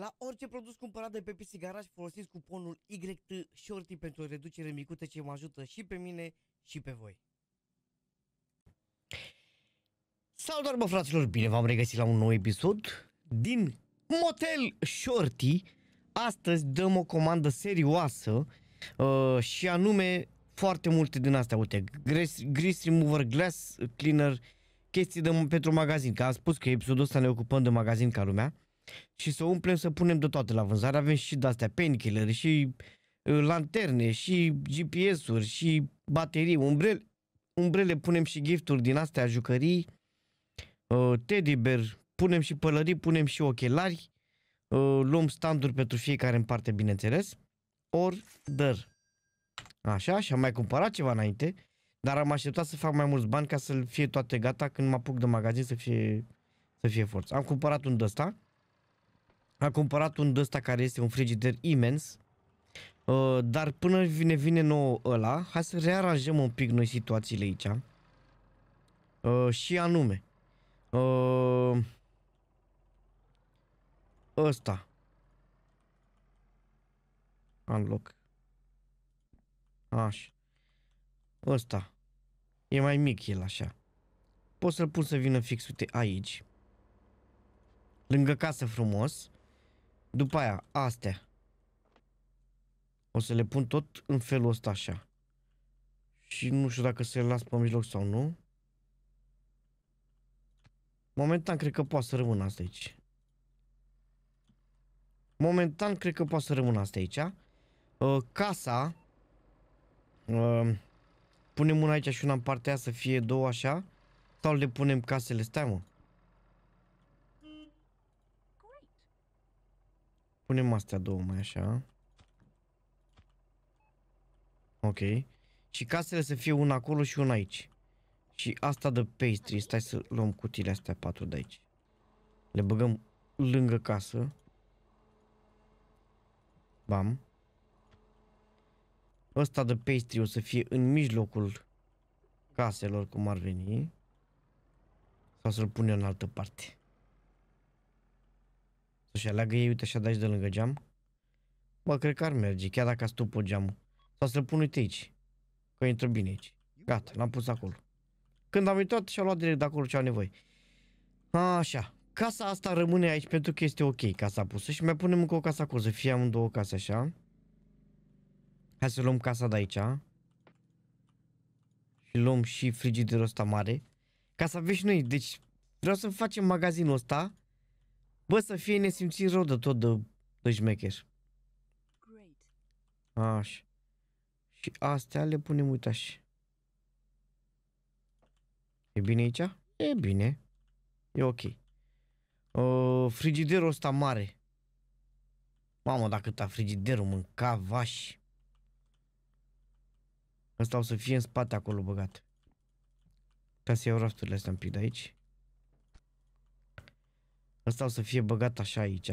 La orice produs cumpărat de pe PC Garage folosiți cuponul YT Shorty pentru o reducere micută ce mă ajută și pe mine și pe voi. Salutare bă fraților, bine v-am regăsit la un nou episod din Motel Shorty. Astăzi dăm o comandă serioasă uh, și anume foarte multe din astea, uite, grease remover, glass cleaner, chestii de, pentru magazin, că am spus că episodul ăsta ne ocupăm de magazin ca lumea. Uh, și să umplem, să punem de toate la vânzare. Avem și de-astea painkiller, și uh, lanterne, și GPS-uri, și baterii, umbrele, umbrele punem și gifturi din astea, jucării, uh, teddy bear, punem și pălării, punem și ochelari, uh, luăm standuri pentru fiecare în parte, bineînțeles, order. Așa, și am mai cumpărat ceva înainte, dar am așteptat să fac mai mulți bani ca să fie toate gata când mă apuc de magazin să fie, să fie forță. Am cumpărat un de ăsta, a cumpărat un de care este un frigider imens, uh, dar până ne vine nou ăla, hai să rearanjăm un pic noi situațiile aici. Uh, și anume, uh, ăsta, unlock, așa, ăsta, e mai mic el așa, pot să-l pun să vină fix, uite, aici, lângă casă frumos, după aia, astea. O să le pun tot în felul ăsta așa. Și nu știu dacă se las pe mijloc sau nu. Momentan cred că poate să rămână asta aici. Momentan cred că poate să rămână asta aici. Uh, casa. Uh, punem una aici și una în partea să fie două așa. Sau le punem casele, stai mă. Punem astea două mai așa. Ok. Și casele să fie una acolo și una aici. Și asta de pastry, stai să luăm cutiile astea patru de aici. Le băgăm lângă casă. Bam. Ăsta de pastry o să fie în mijlocul caselor, cum ar veni. Sau să-l punem în altă parte. Să-și aleagă ei, uite, așa de aici de lângă geam. Bă, cred că ar merge, chiar dacă a stupă geamul. Sau să-l pun, uite aici. Că intră bine aici. Gata, l-am pus acolo. Când am uitat și-a luat direct de acolo ce au nevoie. Așa. Casa asta rămâne aici pentru că este ok casa pusă și mai punem încă o casă acolo, să fie amândouă case așa. Hai să luăm casa de aici. Și luăm și frigiderul ăsta mare. Ca să aveți noi, deci vreau să facem magazinul ăsta Bă, să fie nesimțit rău de tot de, de șmecher. Așa. Și astea le punem, uite așa. E bine aici? E bine. E ok. Uh, frigiderul ăsta mare. Mamă, dacă ta frigiderul mânca vași. Ăsta o să fie în spate acolo băgat. Ca să iau rafturile astea un pic de aici asta o să fie băgat așa aici.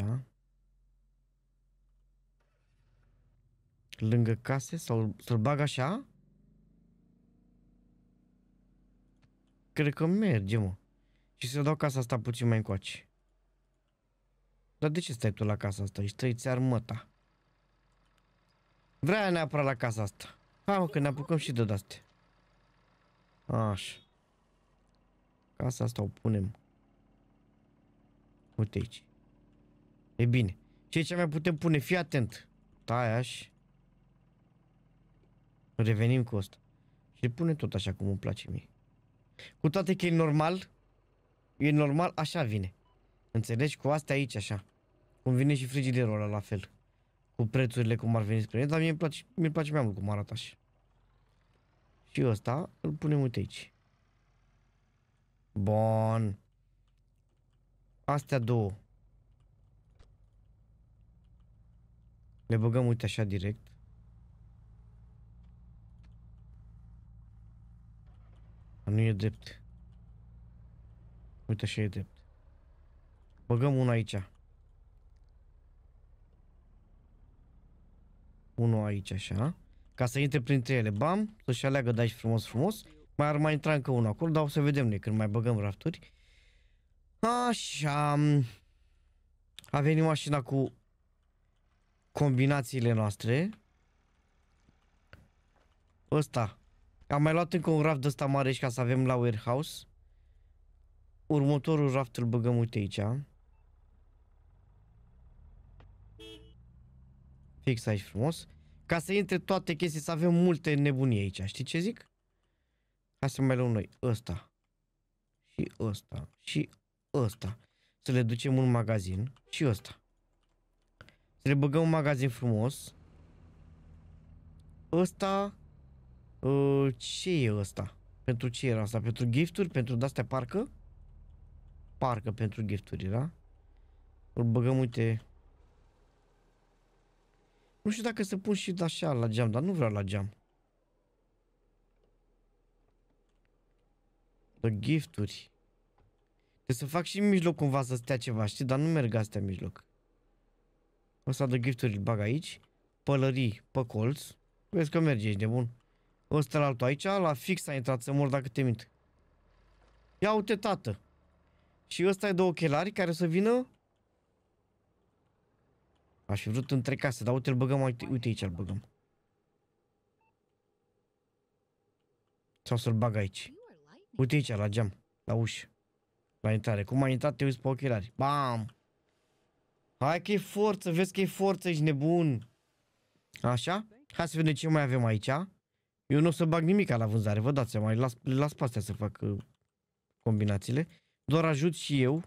Lângă case sau să-l bag așa? Cred că merge, mă. Și să dau casa asta puțin mai încoace. Dar de ce stai tu la casa asta? Ești trăiți armăta. Vrea neapărat la casa asta. Hai mă, că ne apucăm și de astea. Așa. Casa asta o punem Uite aici. E bine. Ce aici mai putem pune, fii atent. Taia și... Revenim cu asta. Și le pune tot așa cum îmi place mie. Cu toate că e normal, e normal, așa vine. Înțelegi? Cu asta aici, așa. Cum vine și frigiderul ăla la fel. Cu prețurile cum ar veni spre el. dar mie îmi place, mi place mai mult cum arată așa. Și ăsta îl punem uite aici. Bun. Astea două. Le băgăm, uite, așa direct. Dar nu e drept. Uite, așa e drept. Băgăm una aici. Unul aici, așa. Ca să intre printre ele. Bam, să-și aleagă de aici frumos, frumos. Mai ar mai intra încă unul acolo, dar o să vedem noi când mai băgăm rafturi. Așa. A venit mașina cu combinațiile noastre. Ăsta. Am mai luat încă un raft de ăsta mare și ca să avem la warehouse. Următorul raft îl băgăm uite aici. Fix aici frumos. Ca să intre toate chestii, să avem multe nebunii aici. Știi ce zic? Hai să mai luăm noi ăsta. Și ăsta. Și ăsta. Să le ducem în magazin și ăsta. Să le băgăm un magazin frumos. Ăsta... Uh, ce e ăsta? Pentru ce era asta? Pentru gifturi? Pentru de-astea parcă? Parcă pentru gifturi era. Îl băgăm, uite... Nu știu dacă să pun și de așa la geam, dar nu vreau la geam. de gifturi. Trebuie să fac și în mijloc cumva să stea ceva, știi? Dar nu merg astea în mijloc. Ăsta de gifturi îl bag aici. Pălării pe colț. Vezi că merge, ești de bun. Ăsta la altul aici, la fix a intrat să mor dacă te mint. Ia uite, tată. Și ăsta e două ochelari care să vină. Aș fi vrut între case, dar uite, îl băgăm, uite, uite aici îl băgăm. Sau să-l bag aici. Uite aici, la geam, la ușă. Manitare. Păi, Cu manitate te uiți pe ochelari. Bam! Hai că e forță, vezi că e forță, ești nebun. Așa? Hai să vedem ce mai avem aici. Eu nu o să bag nimic la vânzare, vă dați seama, las, las pe astea să fac uh, combinațiile. Doar ajut și eu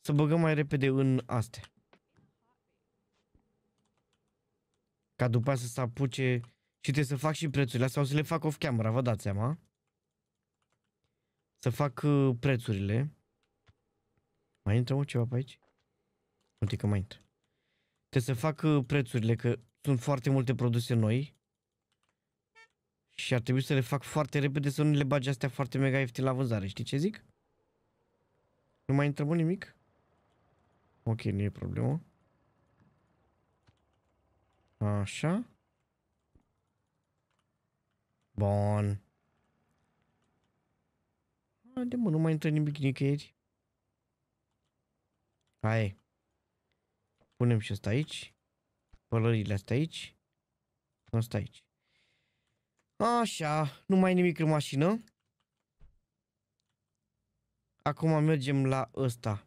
să băgăm mai repede în astea. Ca după aceea să se apuce și trebuie să fac și prețurile astea, o să le fac off-camera, vă dați seama. Să fac uh, prețurile. Mai intră mă ceva pe aici? Uite că mai intră. Trebuie să fac uh, prețurile, că sunt foarte multe produse noi. Și ar trebui să le fac foarte repede, să nu le bagi astea foarte mega ieftin la vânzare. Știi ce zic? Nu mai întrebă nimic? Ok, nu e problemă. Așa. Bun. Haide mă, nu mai intră nimic nicăieri. Hai. Punem și asta aici. Pălările astea aici. Asta aici. Așa, nu mai e nimic în mașină. Acum mergem la ăsta.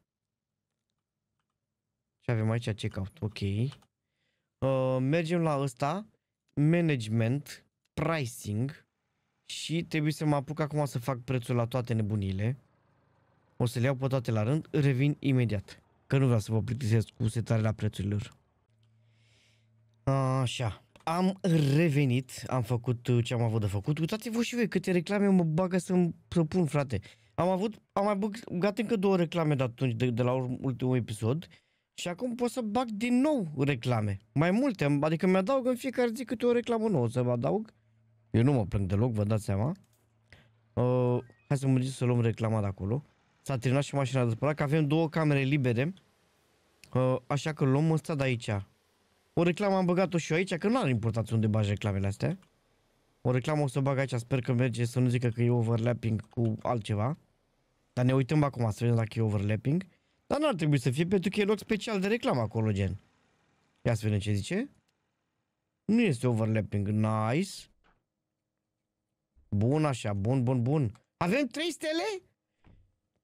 Și avem aici caut? ok. Uh, mergem la ăsta, management, pricing și trebuie să mă apuc acum să fac prețul la toate nebunile. O să le iau pe toate la rând, revin imediat. Că nu vreau să vă plictisesc cu setarea prețurilor. Așa. Am revenit, am făcut uh, ce am avut de făcut. Uitați-vă și voi câte reclame mă bagă să-mi propun, frate. Am avut, am mai băgat încă două reclame de atunci, de, de la ultimul episod. Și acum pot să bag din nou reclame. Mai multe, adică mi-adaug în fiecare zi câte o reclamă nouă să mă adaug. Eu nu mă plâng deloc, vă dați seama. Uh, hai să mă zic să luăm reclama de acolo. S-a terminat și mașina de spălat, că avem două camere libere. Uh, așa că luăm ăsta de aici. O reclamă am băgat-o și eu aici, că nu are importanță unde bagi reclamele astea. O reclamă o să bag aici, sper că merge să nu zică că e overlapping cu altceva. Dar ne uităm acum să vedem dacă e overlapping. Dar n-ar trebui să fie pentru că e loc special de reclamă acolo, gen. Ia să vedem ce zice. Nu este overlapping, nice. Bun așa, bun, bun, bun. Avem 3 stele?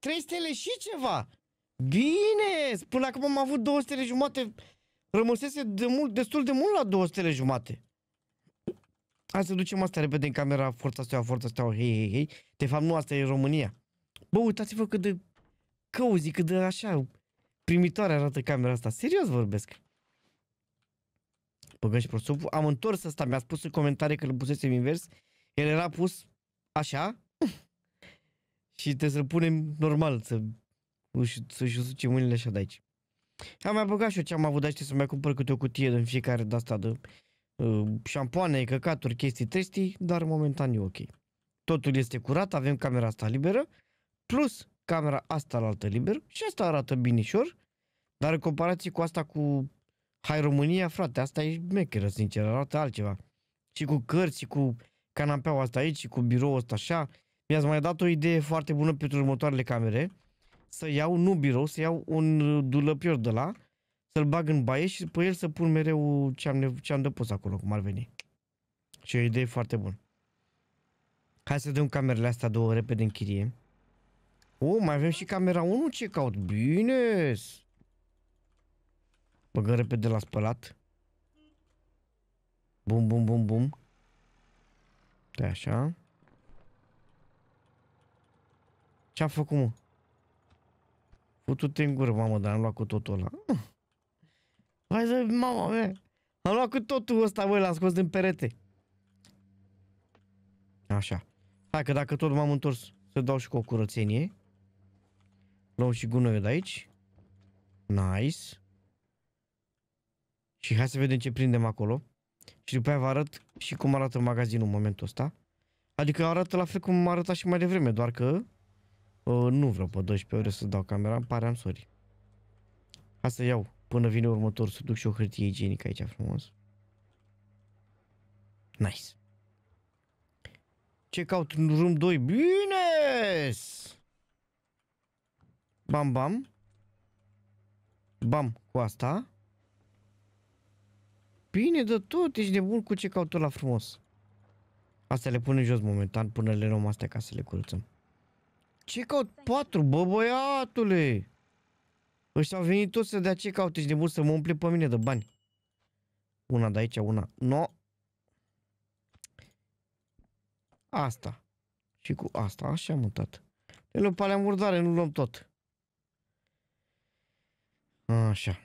3 stele și ceva. Bine, până acum am avut 2 stele jumate. Rămăsese de mult, destul de mult la 2 stele jumate. Hai să ducem asta repede în camera Forța Steaua, Forța Steaua, oh, hei, hei, hei. De fapt, nu asta e România. Bă, uitați-vă cât de căuzi, cât de așa primitoare arată camera asta. Serios vorbesc. Băgăm și prosopul. Am întors asta, mi-a spus în comentarii că îl pusesem invers. El era pus așa, și trebuie să-l punem normal, să, să-și usuce mâinile așa de aici. Am mai băgat și eu ce am avut de să mai cumpăr câte o cutie în fiecare de asta de uh, șampoane, căcaturi, chestii, trestii, dar momentan e ok. Totul este curat, avem camera asta liberă, plus camera asta la altă liberă și asta arată binișor, dar în comparație cu asta cu Hai România, frate, asta e mecheră, sincer, arată altceva. Și cu cărți, și cu canapeaua asta aici, și cu biroul ăsta așa, mi-ați mai dat o idee foarte bună pentru următoarele camere. Să iau, nu birou, să iau un dulăpior de la, să-l bag în baie și pe el să pun mereu ce-am, ce-am depus acolo, cum ar veni. Și o idee foarte bună. Hai să dăm camerele astea două repede în chirie. O, mai avem și camera 1 ce caut. Bine! Băgăm repede la spălat. Bum, bum, bum, bum. Da, așa. Ce-am făcut, mă? Futu-te în gură, mamă, dar am luat cu totul ăla. Hai să, mama mea, am luat cu totul ăsta, băi, l-am scos din perete. Așa. Hai că dacă tot m-am întors, să dau și cu o curățenie. Luăm și gunoiul de aici. Nice. Și hai să vedem ce prindem acolo. Și după aia vă arăt și cum arată magazinul în momentul ăsta. Adică arată la fel cum arăta și mai devreme, doar că Uh, nu vreau pe 12 ore să dau camera, îmi pare, am sorry. Asta iau până vine următor, să duc și o hârtie igienică aici frumos. Nice. Ce caut în room 2? Bine! Bam, bam. Bam cu asta. Bine de tot, ești nebun cu ce caut la frumos. Asta le punem jos momentan până le luăm astea ca să le curățăm. Ce caut patru, bă băiatule? Ăștia au venit toți să dea ce caut, ești nebun să mă umple pe mine de bani. Una de aici, una. No. Asta. Și cu asta, așa am mutat. Le luăm pe murdare, nu luăm tot. Așa.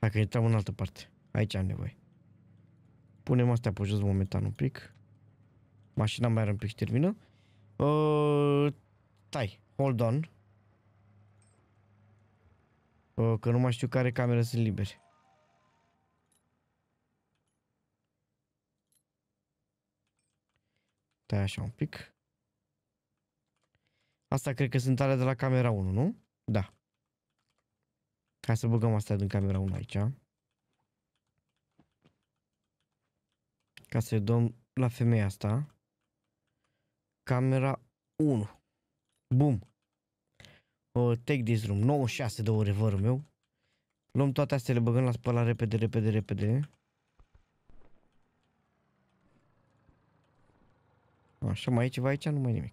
Hai că intrăm în altă parte. Aici am nevoie. Punem astea pe jos momentan un pic. Mașina mai are un pic și termină. Uh, tai, hold on. Uh, că nu mai știu care camere sunt liberi. Tai așa un pic. Asta cred că sunt alea de la camera 1, nu? Da. Hai să băgăm astea din camera 1 aici. Ca să-i dăm la femeia asta. Camera 1. Bum. Uh, take this room. 96 de ore vărul meu. Luăm toate astea, le băgăm la spălare repede, repede, repede. Așa, mai e ceva aici? Nu mai nimic.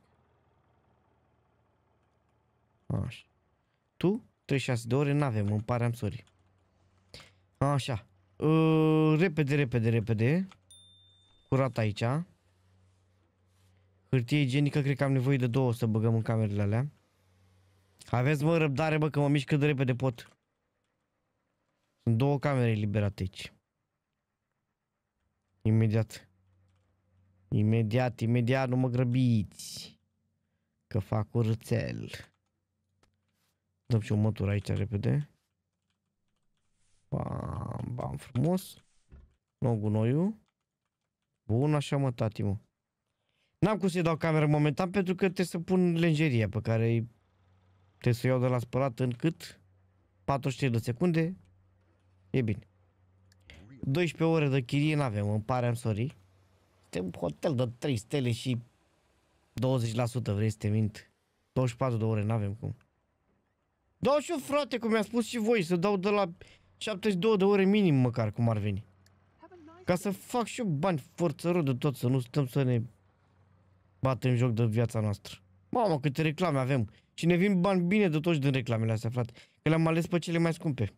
Așa. Tu? 36 de ore n-avem, îmi pare, am sorry. Așa. Uh, repede, repede, repede. Curat aici. Hârtie igienică, cred că am nevoie de două să băgăm în camerele alea. Aveți, mă, răbdare, bă, că mă mișc cât de repede pot. Sunt două camere liberate aici. Imediat. Imediat, imediat, nu mă grăbiți. Că fac urțel. Dăm și o mătură aici repede. Bam, bam, frumos. Nu gunoiul. Bun, așa mă, tati, mă. N-am cum să-i dau camera momentan pentru că trebuie să pun lenjeria pe care trebuie să o iau de la spălat în cât? 43 de secunde. E bine. 12 ore de chirie n-avem, îmi pare, am sorry. Este un hotel de 3 stele și 20% vrei să te mint. 24 de ore n-avem cum. Dau și frate, cum mi-a spus și voi, să dau de la 72 de ore minim măcar, cum ar veni. Ca să fac și eu bani forțărul de tot, să nu stăm să ne batem joc de viața noastră. Mamă, câte reclame avem. Și ne vin bani bine de toți din reclamele astea, frate. Că le-am ales pe cele mai scumpe.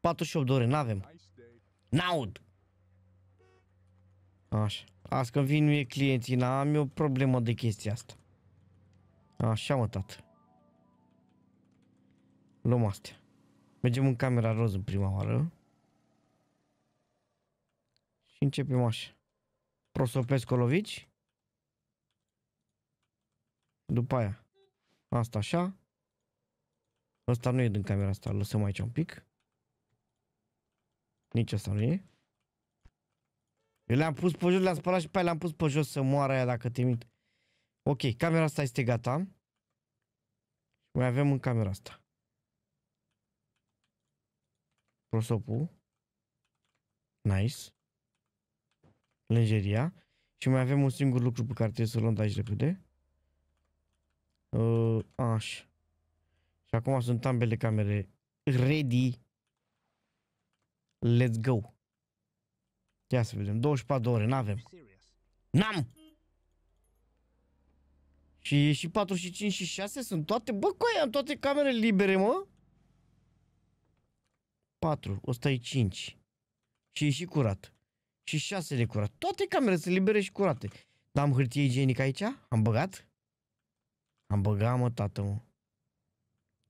48 de ore, n-avem. N-aud. Așa. Azi că vin mie clienții, n-am eu problemă de chestia asta. Așa mă, tată. Luăm astea. Mergem în camera roz în prima oară. Și începem așa. Prosopescolovici. După aia. Asta așa. Asta nu e din camera asta, lăsăm aici un pic. Nici asta nu e. Eu le-am pus pe jos, le-am spălat și pe aia le-am pus pe jos să moară aia dacă te mint. Ok, camera asta este gata. Mai avem în camera asta. Prosopul. Nice lingeria. Și mai avem un singur lucru pe care trebuie să-l luăm de aici repede. Uh, așa. Și acum sunt ambele camere ready. Let's go. Ia să vedem. 24 de ore, n-avem. N-am! Și, și 4 și 5 și 6 sunt toate, bă, cu am toate camerele libere, mă. 4, ăsta e 5. Și e și curat și șase de curat Toate camerele sunt libere și curate. Dar am hârtie igienică aici? Am băgat? Am băgat, mă, tată, mă.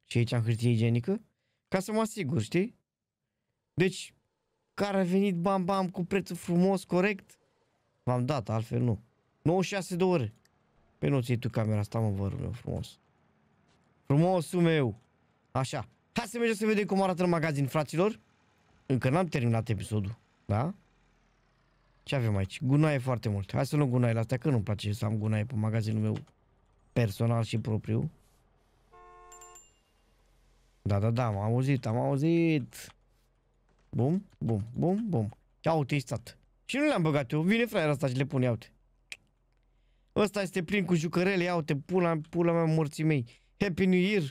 Și aici am hârtie igienică? Ca să mă asigur, știi? Deci, care a venit bam bam cu prețul frumos, corect? V-am dat, altfel nu. 96 de ore. Pe păi nu ții tu camera asta, mă, vă meu, frumos. Frumosul meu. Așa. Hai să mergem să vedem cum arată în magazin, fraților. Încă n-am terminat episodul, da? Ce avem aici? Gunoaie foarte mult. Hai să luăm gunoaie la astea, că nu-mi place să am gunoaie pe magazinul meu personal și propriu. Da, da, da, am auzit, am auzit. Bum, bum, bum, bum. Ce au stat. Și nu le-am băgat eu. Vine fraier asta și le pune, iau -te. Ăsta este plin cu jucărele, iau-te, pula, pula mea morții mei. Happy New Year,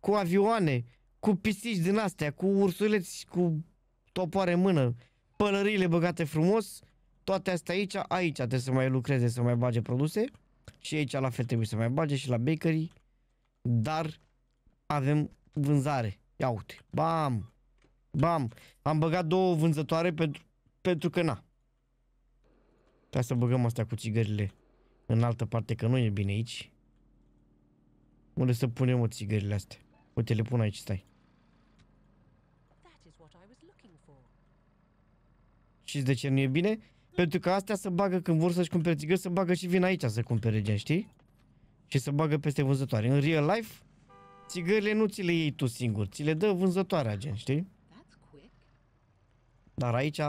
cu avioane, cu pisici din astea, cu ursuleți, cu topoare în mână, pălăriile băgate frumos, toate astea aici, aici trebuie să mai lucreze, să mai bage produse și aici la fel trebuie să mai bage și la bakery, dar avem vânzare. Ia uite, bam, bam, am băgat două vânzătoare pentru, pentru că na. Ca să băgăm astea cu țigările în altă parte, că nu e bine aici. Unde să punem o țigările astea? Uite, le pun aici, stai. Și de ce nu e bine? Pentru că astea se bagă când vor să-și cumpere țigări, se bagă și vin aici să cumpere gen, știi? Și se bagă peste vânzătoare. În real life, țigările nu ți le iei tu singur, ți le dă vânzătoarea gen, știi? Dar aici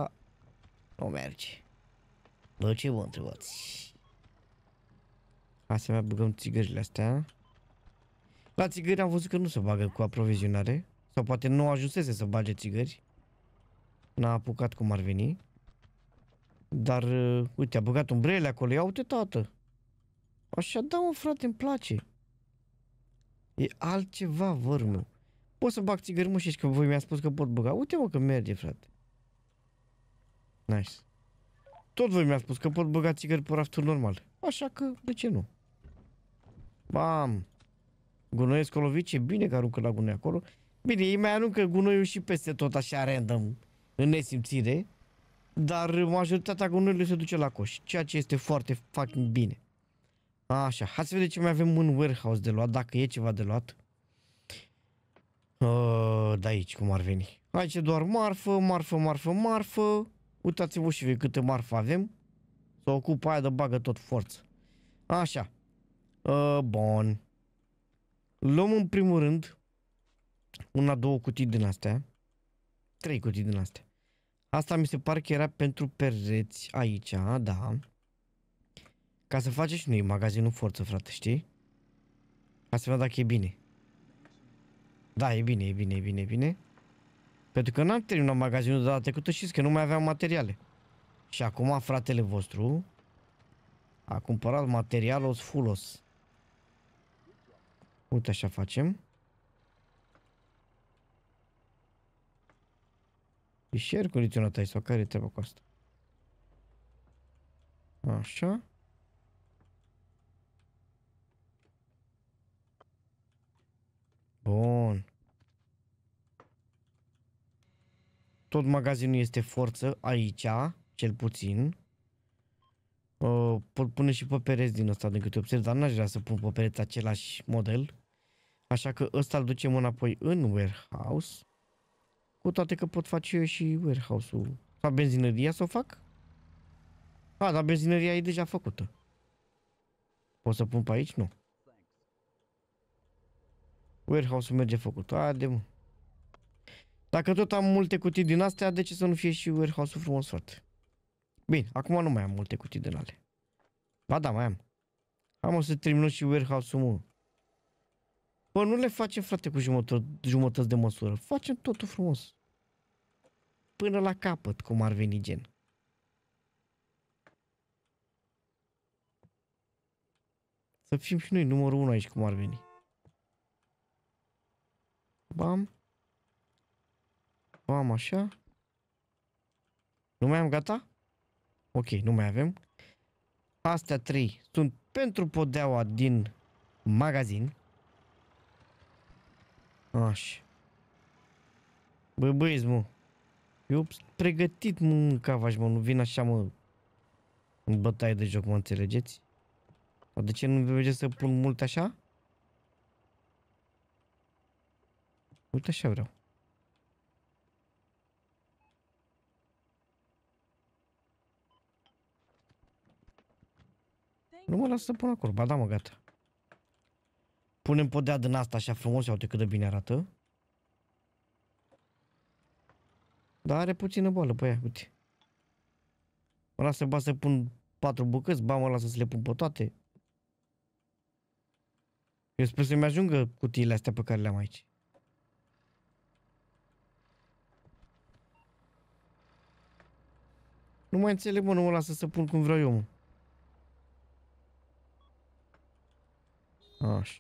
nu merge. Bă, ce vă întrebați? Astea mai băgăm țigările astea. La țigări am văzut că nu se bagă cu aprovizionare. Sau poate nu ajunsese să bage țigări. N-a apucat cum ar veni. Dar, uh, uite, a băgat umbrele acolo, ia uite tată. Așa, da, mă, frate, îmi place. E altceva, vărmă. Pot să bag țigărmușești că voi mi-a spus că pot băga. Uite, mă, că merge, frate. Nice. Tot voi mi-a spus că pot băga țigări pe rafturi normal. Așa că, de ce nu? Bam! Gunoiesc colovit, bine că aruncă la gunoi acolo. Bine, ei mai aruncă gunoiul și peste tot așa random, în nesimțire dar majoritatea gunoiului se duce la coș, ceea ce este foarte fucking bine. Așa, hai să vedem ce mai avem în warehouse de luat, dacă e ceva de luat. Uh, de aici, cum ar veni. Aici doar marfă, marfă, marfă, marfă. Uitați-vă și voi câte marfă avem. Să ocupa aia de bagă tot forță. Așa. Uh, bun. Luăm în primul rând una, două cutii din astea. Trei cutii din astea. Asta mi se pare că era pentru pereți aici, da. Ca să faci și noi magazinul forță, frate, știi? Ca să vedem dacă e bine. Da, e bine, e bine, e bine, e bine. Pentru că n-am terminat magazinul de data trecută, știți că nu mai aveam materiale. Și acum fratele vostru a cumpărat materialul fulos. Uite așa facem. și aer condiționat aici sau care e treaba cu asta? Așa. Bun. Tot magazinul este forță aici, cel puțin. pot pune și pe pereți din ăsta, de câte observ, dar n-aș vrea să pun pe pereți același model. Așa că ăsta îl ducem înapoi în warehouse. Cu toate că pot face eu și warehouse-ul. Sau benzinăria să o fac? A, dar benzinăria e deja făcută. Pot să pun pe aici? Nu. Warehouse-ul merge făcut. de mă. Dacă tot am multe cutii din astea, de ce să nu fie și warehouse-ul frumos făcut? Bine, acum nu mai am multe cutii din ale. Ba da, mai am. Am o să terminăm și warehouse-ul, Bă, nu le facem, frate, cu jumătate jumătăți de măsură. Facem totul frumos. Până la capăt, cum ar veni gen. Să fim și noi numărul 1 aici, cum ar veni. Bam. Bam, așa. Nu mai am gata? Ok, nu mai avem. Astea trei sunt pentru podeaua din magazin. Așa. Bă, băieți, mă. Eu pregătit mă, cavaș, mă, nu vin așa, mă, în bătaie de joc, mă înțelegeți? Sau de ce nu merge să pun mult așa? Uite așa vreau. Nu mă las să pun acolo. Ba da, mă, gata. Punem podea din asta așa frumos, uite cât de bine arată. Dar are puțină boală pe ea, uite. Mă lasă ba să pun patru bucăți, ba mă lasă să le pun pe toate. Eu sper să-mi ajungă cutiile astea pe care le-am aici. Nu mai înțeleg, mă, nu mă lasă să pun cum vreau eu, mă. Așa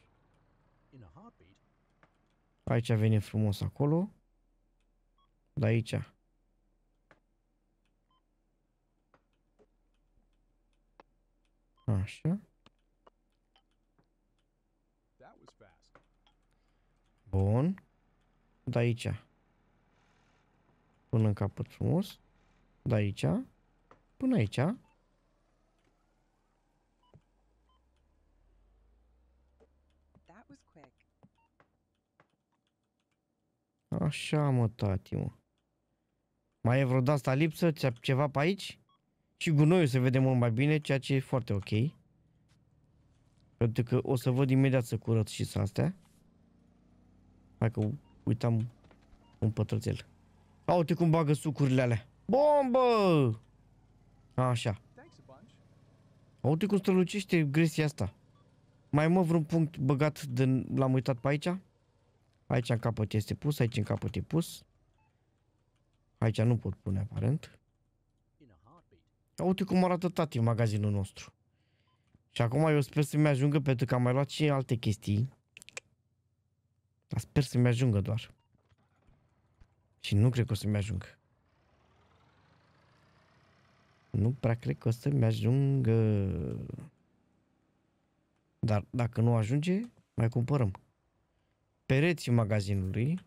aici vine frumos acolo. De aici. Așa. Bun. De aici. Până în capăt frumos. De aici. Până aici. Așa, mă, tati, mă. Mai e vreo asta lipsă? Ți-a ceva pe aici? Și gunoiul se vede mult mai bine, ceea ce e foarte ok. Pentru că o să văd imediat să curăț și să astea. Hai că uitam un pătrățel. A, uite cum bagă sucurile alea. Bombă! Așa. A, uite cum strălucește gresia asta. Mai mă vreun punct băgat de... L-am uitat pe aici? Aici în capăt este pus, aici în capăt e pus. Aici nu pot pune aparent. Uite cum arată tati magazinul nostru. Și acum eu sper să-mi ajungă pentru că am mai luat și alte chestii. Dar sper să-mi ajungă doar. Și nu cred că o să-mi ajungă. Nu prea cred că o să-mi ajungă. Dar dacă nu ajunge, mai cumpărăm pereții magazinului.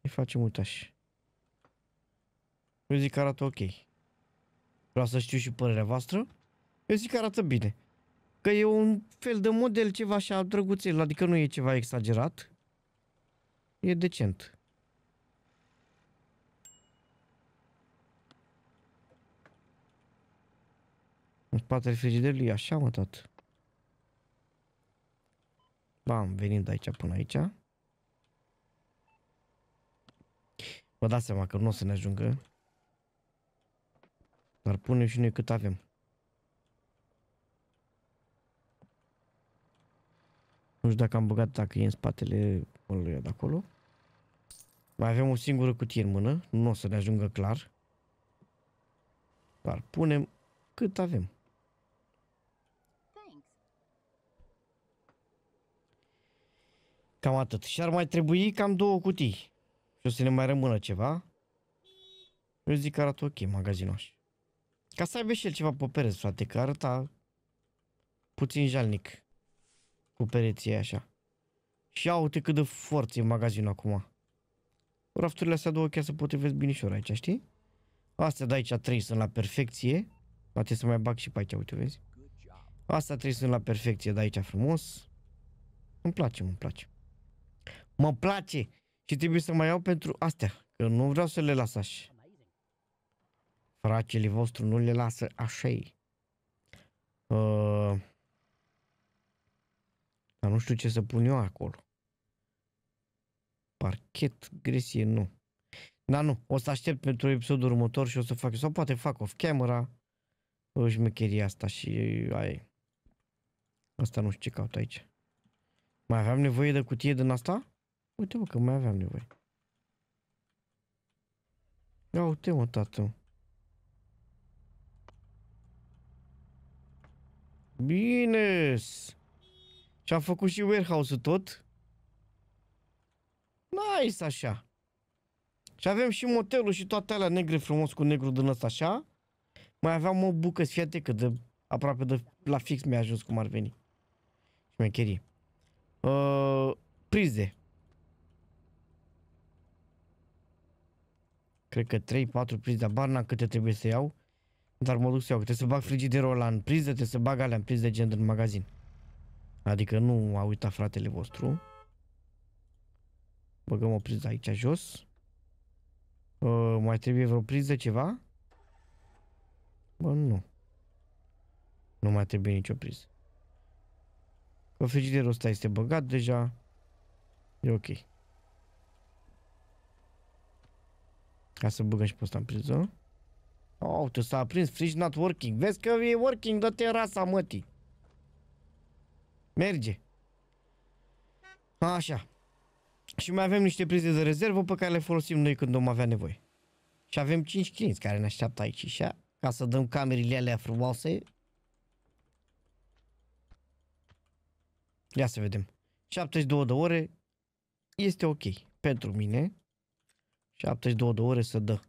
Îi facem utași. Eu zic că arată ok. Vreau să știu și părerea voastră. Eu zic că arată bine. Că e un fel de model ceva așa drăguțel, adică nu e ceva exagerat. E decent. În spatele frigiderului e așa, mă, tată. Bam, venim de aici până aici. Vă dați seama că nu o să ne ajungă. Dar punem și noi cât avem. Nu știu dacă am băgat, dacă e în spatele lui de acolo. Mai avem o singură cutie în mână, nu o să ne ajungă clar. Dar punem cât avem. Cam atât. Și ar mai trebui cam două cutii. Și o să ne mai rămână ceva. Eu zic că arată ok magazinoș. Ca să aibă și el ceva pe pereți, frate, că arăta puțin jalnic. Cu pereții așa. Și ia uite cât de forță e magazinul acum. Rafturile astea două chiar se vezi binișor aici, știi? Astea de aici trei sunt la perfecție. Poate să mai bag și pe aici, uite, vezi? Astea trei sunt la perfecție de aici frumos. Îmi place, îmi place mă place și trebuie să mai iau pentru astea, că nu vreau să le las așa. Fracele vostru nu le lasă așa ei. Uh, dar nu știu ce să pun eu acolo. Parchet, gresie, nu. Dar nu, o să aștept pentru episodul următor și o să fac, sau poate fac off-camera, șmecheria asta și ai. Asta nu știu ce caut aici. Mai aveam nevoie de cutie din asta? Uite mă că mai aveam nevoie. Ia uite mă tată. Bine. Și am făcut și warehouse-ul tot. Nice așa. Și avem și motelul și toate alea negre frumos cu negru din ăsta așa. Mai aveam o bucă, fiate că de aproape de la fix mi-a ajuns cum ar veni. Șmecherie. Uh, prize. cred că 3-4 prize, dar barna câte trebuie să iau. Dar mă duc să iau, trebuie să bag frigiderul ăla în priză, trebuie să bag alea în priză gen în magazin. Adică nu a uitat fratele vostru. Băgăm o priză aici jos. Uh, mai trebuie vreo priză ceva? Bă, nu. Nu mai trebuie nicio priză. Că frigiderul ăsta este băgat deja. E ok. Ca să băgăm și pe ăsta în priză. Oh, tu s-a aprins fridge not working. Vezi că e working, dă terasa măti. Merge. Așa. Și mai avem niște prize de rezervă pe care le folosim noi când om avea nevoie. Și avem 5 clienți care ne așteaptă aici și ca să dăm camerile alea frumoase. Ia să vedem. 72 de ore este ok pentru mine. 72 de ore să dă.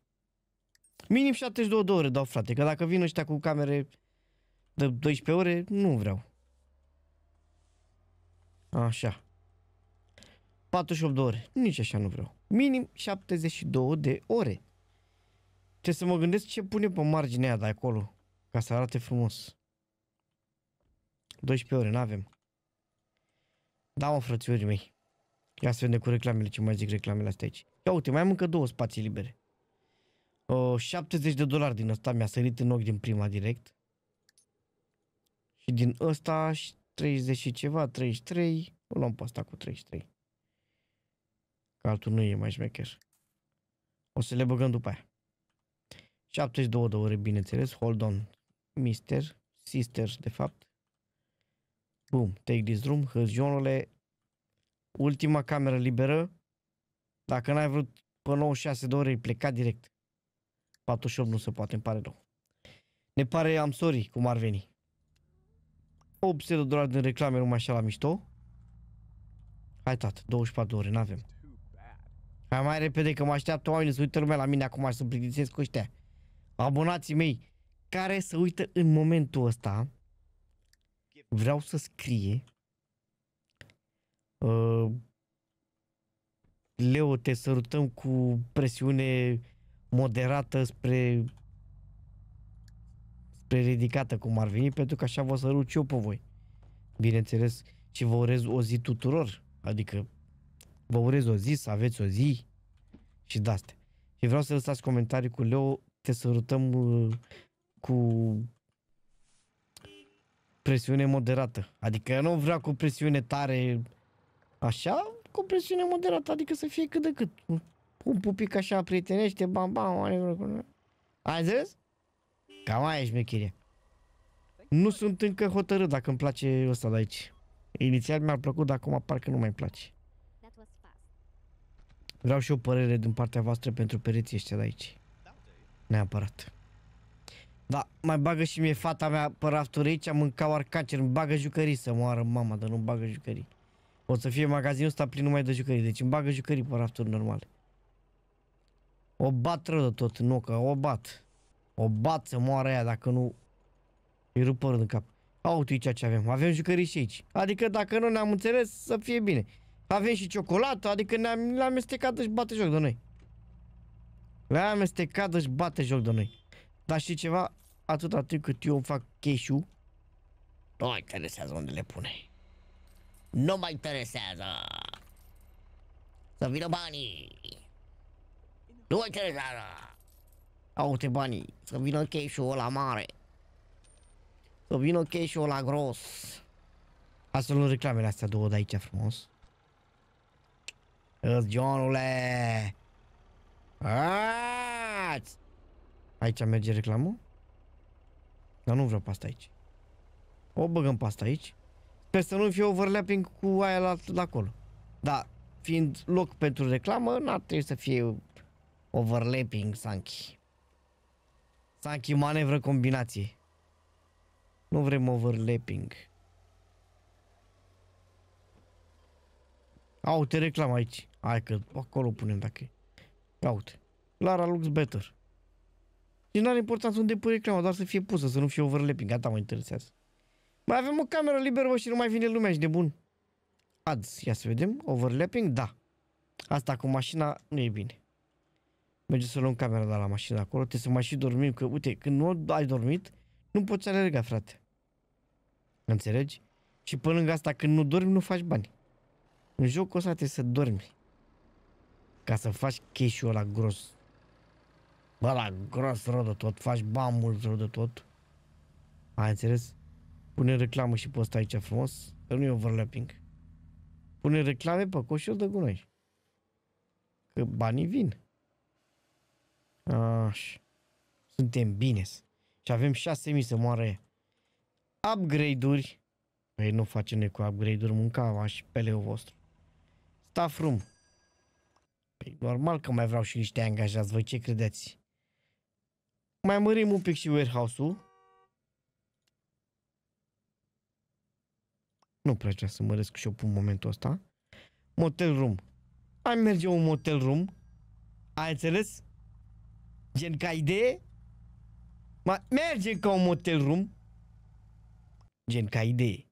Minim 72 de ore dau, frate, că dacă vin ăștia cu camere de 12 ore, nu vreau. Așa. 48 de ore. Nici așa nu vreau. Minim 72 de ore. Trebuie să mă gândesc ce pune pe marginea de acolo, ca să arate frumos. 12 ore, n-avem. Da, mă, frățiorii mei. Ia să vedem cu reclamele, ce mai zic reclamele astea aici. Ia uite, mai am încă două spații libere. O, 70 de dolari din ăsta mi-a sărit în ochi din prima direct. Și din ăsta 30 și ceva, 33, o luăm pe asta cu 33. Că altul nu e mai șmecher. O să le băgăm după aia. 72 de ore, bineînțeles. Hold on, mister, sister, de fapt. Boom, take this room, hăzionule, ultima cameră liberă, dacă n-ai vrut până 96 de ore, ai plecat direct. 48 nu se poate, îmi pare rău. Ne pare am sorry, cum ar veni. 800 de dolari din reclame numai așa la mișto. Hai tat, 24 de ore, n-avem. Hai mai repede că mă așteaptă oamenii să uită lumea la mine acum și să plictisesc cu ăștia. Abonații mei care să uită în momentul ăsta, vreau să scrie Uh, Leo, te sărutăm cu presiune moderată spre spre ridicată cum ar veni, pentru că așa vă sărut și eu pe voi. Bineînțeles, și vă urez o zi tuturor. Adică vă urez o zi, să aveți o zi și de-astea. Și vreau să lăsați comentarii cu Leo, te sărutăm uh, cu presiune moderată. Adică eu nu vreau cu presiune tare Așa, cu presiune moderată, adică să fie cât de cât. Un pupic așa prietenește, bam, bam, whatever. Ai zis? Cam aia ești șmecherie. Nu sunt încă hotărât dacă îmi place ăsta de aici. Inițial mi-ar plăcut, dar acum parcă nu mai place. Vreau și o părere din partea voastră pentru pereții ăștia de aici. Neapărat. Da, mai bagă și mie fata mea pe rafturi aici, am mâncat arcacer, îmi bagă jucării să moară mama, dar nu bagă jucării. O să fie magazinul ăsta plin numai de jucării. Deci îmi bagă jucării pe rafturi normale. O bat rău de tot, nu că o bat. O bat să moară aia dacă nu îi rup părul în cap. A, uite ceea ce avem. Avem jucării și aici. Adică dacă nu ne-am înțeles, să fie bine. Avem și ciocolată, adică ne-am amestecat și bate joc de noi. Le-am amestecat și bate joc de noi. Dar și ceva, atâta timp cât eu fac cash-ul, nu interesează unde le pune. Nu mă interesează. Să vină banii. Nu mă interesează. Aute banii. Să vină cash-ul ăla mare. Să vină cash-ul ăla gros. Hai să luăm reclamele astea două de aici frumos. Îți, Johnule! Ați! merge reclamul? pasta aici. O pasta aici. Ca să nu fie overlapping cu aia la, la acolo. Dar fiind loc pentru reclamă, n-ar trebui să fie overlapping Sanchi. Sanchi manevră combinație. Nu vrem overlapping. Aute reclam aici. Hai că acolo punem dacă e. caut. Lara looks better. Și n-are importanță unde pui reclama, doar să fie pusă, să nu fie overlapping. Gata, mă interesează. Mai avem o cameră liberă bă, și nu mai vine lumea și de bun. Ads, ia să vedem. Overlapping, da. Asta cu mașina nu e bine. Merge să luăm camera de la mașină acolo, trebuie să mai și dormim, că uite, când nu ai dormit, nu poți alerga, frate. Înțelegi? Și pe lângă asta, când nu dormi, nu faci bani. În jocul ăsta trebuie să dormi. Ca să faci cash-ul ăla gros. Bă, la gros rău de tot, faci bani mult rău de tot. Ai înțeles? Pune reclamă și pe aici frumos, că nu e overlapping. Pune reclame pe coșul de gunoi. Că banii vin. Așa. Suntem bine. Și avem 6.000 să moare Upgrade-uri. Păi nu facem noi cu upgrade-uri, mânca și peleul vostru. Staff room. Păi normal că mai vreau și niște angajați, voi ce credeți? Mai mărim un pic și warehouse-ul. Nu prea vrea să măresc și eu pun momentul ăsta. Motel room. Ai merge un motel room. Ai înțeles? Gen ca idee? Ma merge ca un motel room. Gen ca idee.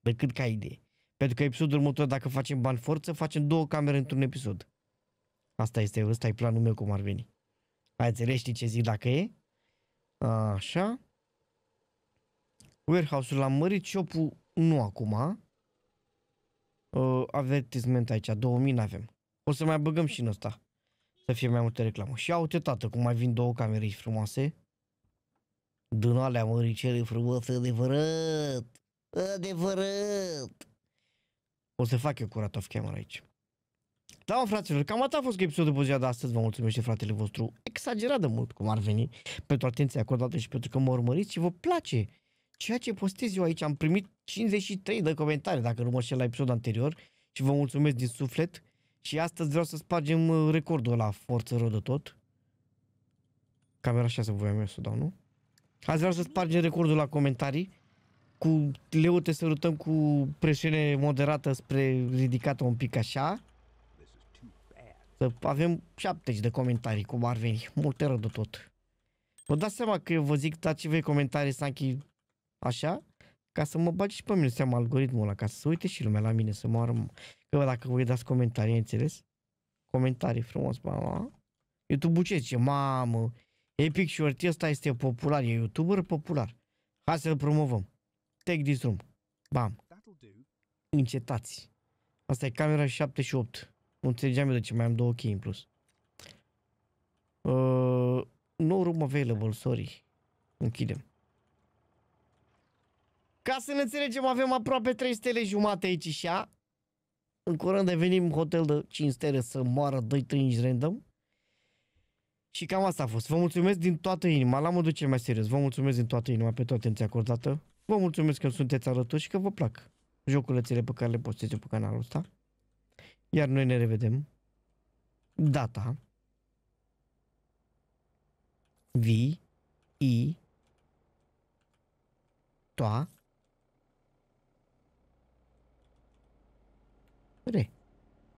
Decât ca idee. Pentru că episodul următor, dacă facem bani forță, facem două camere într-un episod. Asta este, ăsta e planul meu cum ar veni. Ai înțeles știi ce zic dacă e? Așa. Warehouse-ul l-am mărit, shop-ul nu acum. Uh, avertisment aici, 2000 avem O să mai băgăm și în ăsta. Să fie mai multe reclamă. Și uite tată, cum mai vin două camere frumoase. Din alea măricele frumoase, adevărat! Adevărat! O să fac eu curat off camera aici. Da, mă, fraților, cam atât a fost episodul pe ziua de astăzi. Vă mulțumesc fratele vostru exagerat de mult cum ar veni pentru atenția acordată și pentru că mă urmăriți și vă place ceea ce postez eu aici. Am primit 53 de comentarii, dacă nu mă știu, la episodul anterior și vă mulțumesc din suflet. Și astăzi vreau să spargem uh, recordul la forță rău de tot. Camera să voiam eu să dau, nu? Azi vreau să spargem recordul la comentarii. Cu Leo te sărutăm cu presiune moderată spre ridicată un pic așa. Să avem 70 de comentarii, cum ar veni. Multe rău de tot. Vă dați seama că eu vă zic, dați vei comentarii să așa, ca să mă bagi și pe mine seama algoritmul ăla, ca să se uite și lumea la mine, să moară. Că dacă voi dați comentarii, înțeles? Comentarii frumos, mama. YouTube ce zice? Mamă, Epic Short ăsta este popular, e YouTuber popular. Hai să-l promovăm. Take this room. Bam. Încetați. Asta e camera 78. și Nu înțelegeam eu de ce mai am două chei în plus. Uh, no room available, sorry. Închidem. Ca să ne înțelegem, avem aproape 3 stele jumate aici și a. În curând devenim hotel de 5 stele să moară 2-3 random. Și cam asta a fost. Vă mulțumesc din toată inima, la modul cel mai serios. Vă mulțumesc din toată inima pentru atenția acordată. Vă mulțumesc că sunteți alături și că vă plac joculețele pe care le postez pe canalul ăsta. Iar noi ne revedem data vi i toa Hurry.